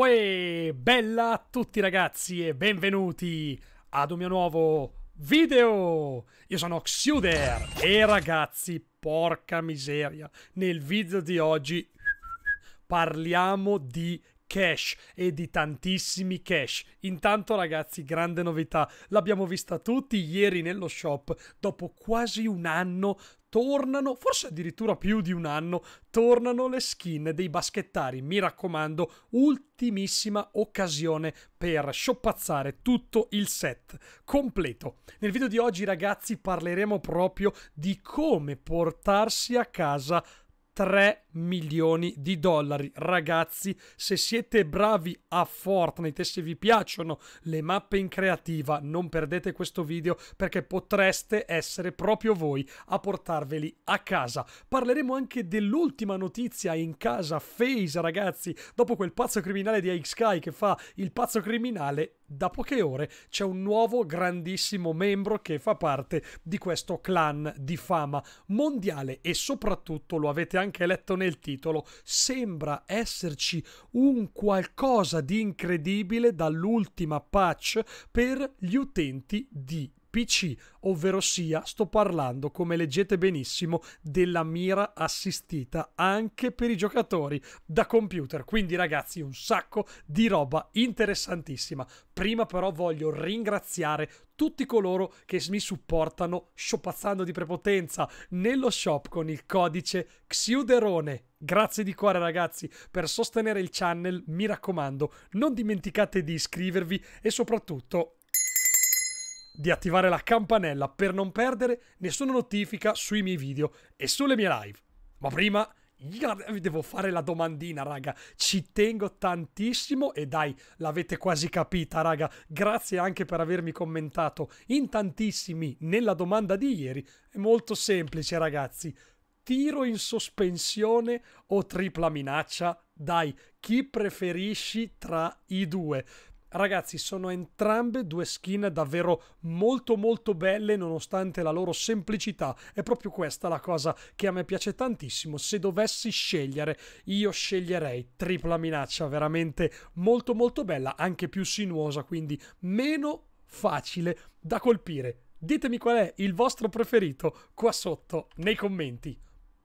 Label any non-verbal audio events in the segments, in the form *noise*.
Uè, bella a tutti ragazzi e benvenuti ad un mio nuovo video! Io sono Xuder e ragazzi, porca miseria, nel video di oggi parliamo di cash e di tantissimi cash. Intanto ragazzi, grande novità, l'abbiamo vista tutti ieri nello shop, dopo quasi un anno tornano, forse addirittura più di un anno, tornano le skin dei baschettari. Mi raccomando, ultimissima occasione per shoppazzare tutto il set completo. Nel video di oggi ragazzi parleremo proprio di come portarsi a casa tre milioni di dollari. Ragazzi, se siete bravi a Fortnite e se vi piacciono le mappe in creativa, non perdete questo video perché potreste essere proprio voi a portarveli a casa. Parleremo anche dell'ultima notizia in casa FaZe, ragazzi. Dopo quel pazzo criminale di Sky che fa il pazzo criminale, da poche ore c'è un nuovo grandissimo membro che fa parte di questo clan di fama mondiale e soprattutto lo avete anche letto nei il titolo, sembra esserci un qualcosa di incredibile dall'ultima patch per gli utenti di PC, ovvero sia sto parlando, come leggete benissimo, della mira assistita anche per i giocatori da computer. Quindi ragazzi, un sacco di roba interessantissima. Prima però voglio ringraziare tutti coloro che mi supportano sciopazzando di prepotenza nello shop con il codice Xiuderone. Grazie di cuore ragazzi per sostenere il channel, mi raccomando, non dimenticate di iscrivervi e soprattutto di attivare la campanella per non perdere nessuna notifica sui miei video e sulle mie live. Ma prima io vi devo fare la domandina, raga. Ci tengo tantissimo e dai, l'avete quasi capita, raga. Grazie anche per avermi commentato in tantissimi nella domanda di ieri. È molto semplice, ragazzi. Tiro in sospensione o tripla minaccia? Dai, chi preferisci tra i due? Ragazzi, sono entrambe due skin davvero molto molto belle nonostante la loro semplicità. È proprio questa la cosa che a me piace tantissimo. Se dovessi scegliere, io sceglierei tripla minaccia, veramente molto molto bella, anche più sinuosa, quindi meno facile da colpire. Ditemi qual è il vostro preferito qua sotto nei commenti.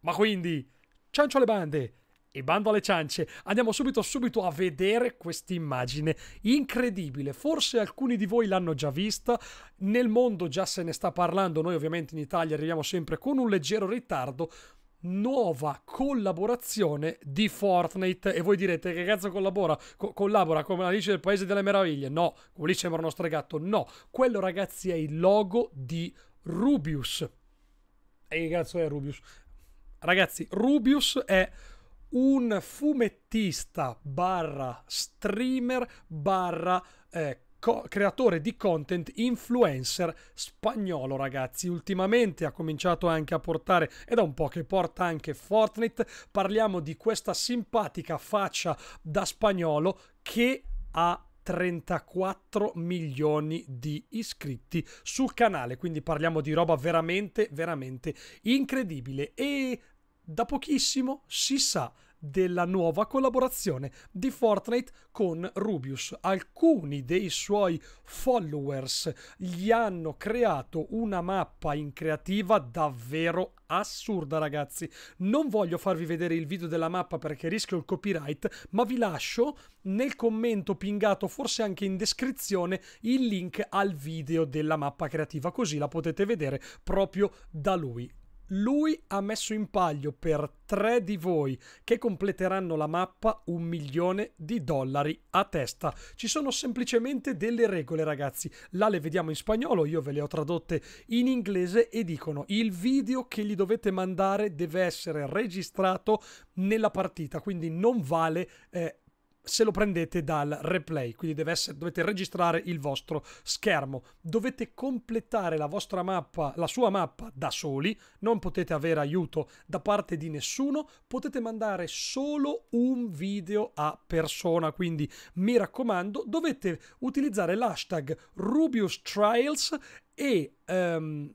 Ma quindi, ciancio le bande! E bando alle ciance, andiamo subito subito a vedere questa immagine incredibile. Forse alcuni di voi l'hanno già vista, nel mondo già se ne sta parlando, noi ovviamente in Italia arriviamo sempre con un leggero ritardo, nuova collaborazione di Fortnite e voi direte che cazzo collabora Co- collabora come Alice del Paese delle Meraviglie no come lì sembra uno stregato no quello ragazzi è il logo di Rubius e che cazzo è Rubius ragazzi Rubius è un fumettista barra streamer barra eh, creatore di content influencer spagnolo ragazzi ultimamente ha cominciato anche a portare è da un po' che porta anche Fortnite parliamo di questa simpatica faccia da spagnolo che ha 34 milioni di iscritti sul canale quindi parliamo di roba veramente veramente incredibile e da pochissimo si sa della nuova collaborazione di Fortnite con Rubius. Alcuni dei suoi followers gli hanno creato una mappa in creativa davvero assurda ragazzi non voglio farvi vedere il video della mappa perché rischio il copyright ma vi lascio nel commento pingato forse anche in descrizione il link al video della mappa creativa così la potete vedere proprio da lui lui ha messo in paglio per tre di voi che completeranno la mappa un milione di dollari a testa. Ci sono semplicemente delle regole, ragazzi. Là le vediamo in spagnolo, io ve le ho tradotte in inglese e dicono il video che gli dovete mandare deve essere registrato nella partita, quindi non vale... Eh, se lo prendete dal replay, quindi essere, dovete registrare il vostro schermo. Dovete completare la vostra mappa, la sua mappa da soli, non potete avere aiuto da parte di nessuno, potete mandare solo un video a persona, quindi mi raccomando, dovete utilizzare l'hashtag Rubius Trials e um,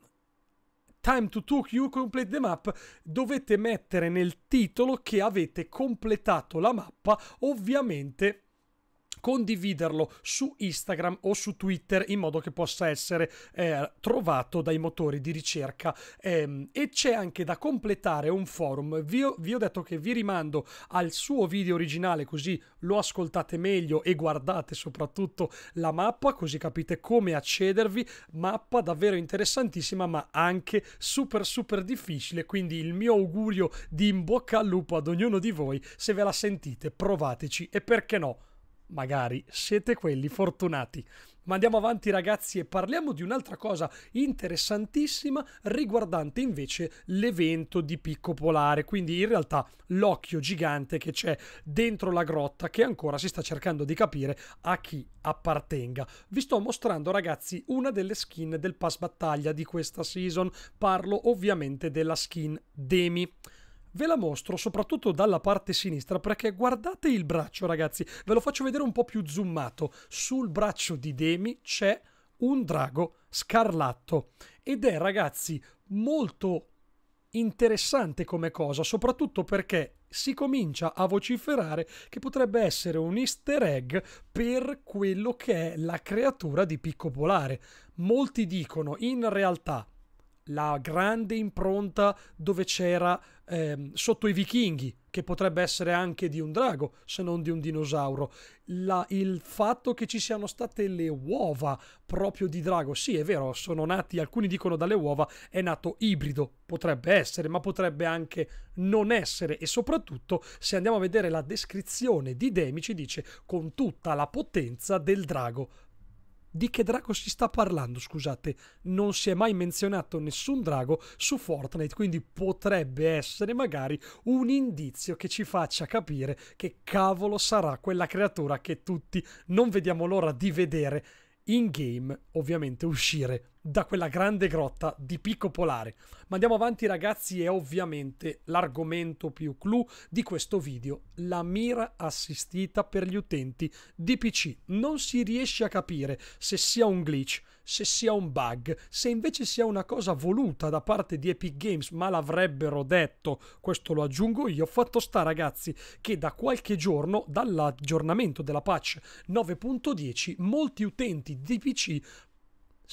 Time to Talk You Complete the Map, dovete mettere nel titolo che avete completato la mappa, ovviamente condividerlo su Instagram o su Twitter in modo che possa essere eh, trovato dai motori di ricerca. Eh, e c'è anche da completare un forum. Vi ho, vi ho detto che vi rimando al suo video originale così lo ascoltate meglio e guardate soprattutto la mappa così capite come accedervi. Mappa davvero interessantissima ma anche super super difficile quindi il mio augurio di in bocca al lupo ad ognuno di voi se ve la sentite provateci e perché no magari siete quelli fortunati. Ma andiamo avanti ragazzi e parliamo di un'altra cosa interessantissima riguardante invece l'evento di Picco Polare, quindi in realtà l'occhio gigante che c'è dentro la grotta che ancora si sta cercando di capire a chi appartenga. Vi sto mostrando ragazzi una delle skin del pass battaglia di questa season, parlo ovviamente della skin Demi. Ve la mostro soprattutto dalla parte sinistra perché guardate il braccio ragazzi, ve lo faccio vedere un po' più zoomato. Sul braccio di Demi c'è un drago scarlatto ed è ragazzi molto interessante come cosa, soprattutto perché si comincia a vociferare che potrebbe essere un easter egg per quello che è la creatura di Picco Polare. Molti dicono in realtà la grande impronta dove c'era ehm, sotto i vichinghi, che potrebbe essere anche di un drago, se non di un dinosauro. La, il fatto che ci siano state le uova proprio di drago, sì è vero, sono nati, alcuni dicono dalle uova, è nato ibrido, potrebbe essere, ma potrebbe anche non essere e soprattutto se andiamo a vedere la descrizione di Demi ci dice con tutta la potenza del drago di che drago si sta parlando? Scusate, non si è mai menzionato nessun drago su Fortnite, quindi potrebbe essere magari un indizio che ci faccia capire che cavolo sarà quella creatura che tutti non vediamo l'ora di vedere in game, ovviamente uscire da quella grande grotta di Picco Polare. Ma andiamo avanti ragazzi e ovviamente l'argomento più clou di questo video, la mira assistita per gli utenti di PC. Non si riesce a capire se sia un glitch, se sia un bug, se invece sia una cosa voluta da parte di Epic Games, ma l'avrebbero detto, questo lo aggiungo io, fatto sta ragazzi che da qualche giorno, dall'aggiornamento della patch 9.10, molti utenti di PC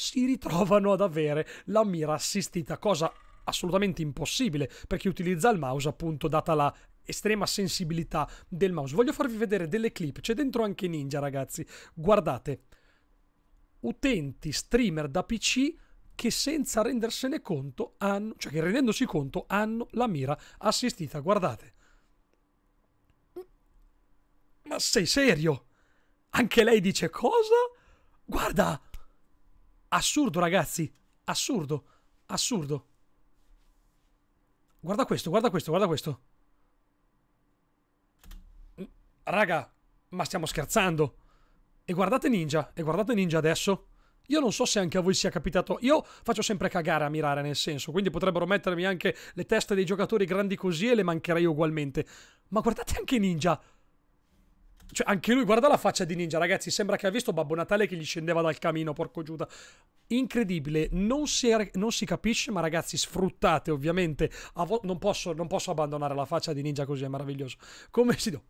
si ritrovano ad avere la mira assistita, cosa assolutamente impossibile per chi utilizza il mouse, appunto, data la estrema sensibilità del mouse. Voglio farvi vedere delle clip, c'è dentro anche Ninja, ragazzi. Guardate, utenti streamer da PC che senza rendersene conto hanno, cioè che rendendosi conto hanno la mira assistita. Guardate. Ma sei serio? Anche lei dice cosa? Guarda, Assurdo, ragazzi. Assurdo. Assurdo. Guarda questo, guarda questo, guarda questo. Mm, raga, ma stiamo scherzando. E guardate Ninja, e guardate Ninja adesso. Io non so se anche a voi sia capitato. Io faccio sempre cagare a mirare, nel senso, quindi potrebbero mettermi anche le teste dei giocatori grandi così e le mancherei ugualmente. Ma guardate anche Ninja. Cioè, anche lui, guarda la faccia di ninja, ragazzi. Sembra che ha visto Babbo Natale che gli scendeva dal camino, porco Giuda. Incredibile, non si, er-, non si capisce, ma ragazzi, sfruttate ovviamente. Non posso, non, posso, abbandonare la faccia di ninja così, è meraviglioso. Come si do?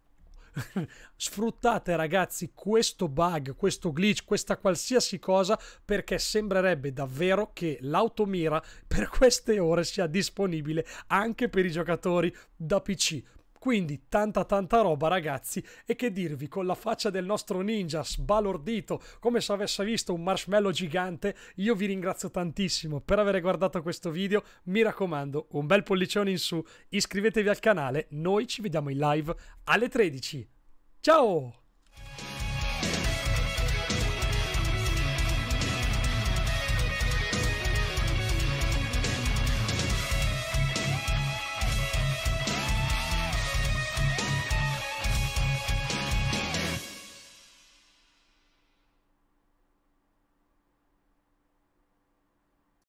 *laughs* sfruttate ragazzi questo bug, questo glitch, questa qualsiasi cosa perché sembrerebbe davvero che l'automira per queste ore sia disponibile anche per i giocatori da PC quindi tanta tanta roba ragazzi e che dirvi con la faccia del nostro ninja sbalordito come se avesse visto un marshmallow gigante io vi ringrazio tantissimo per aver guardato questo video mi raccomando un bel pollicione in su iscrivetevi al canale noi ci vediamo in live alle 13 ciao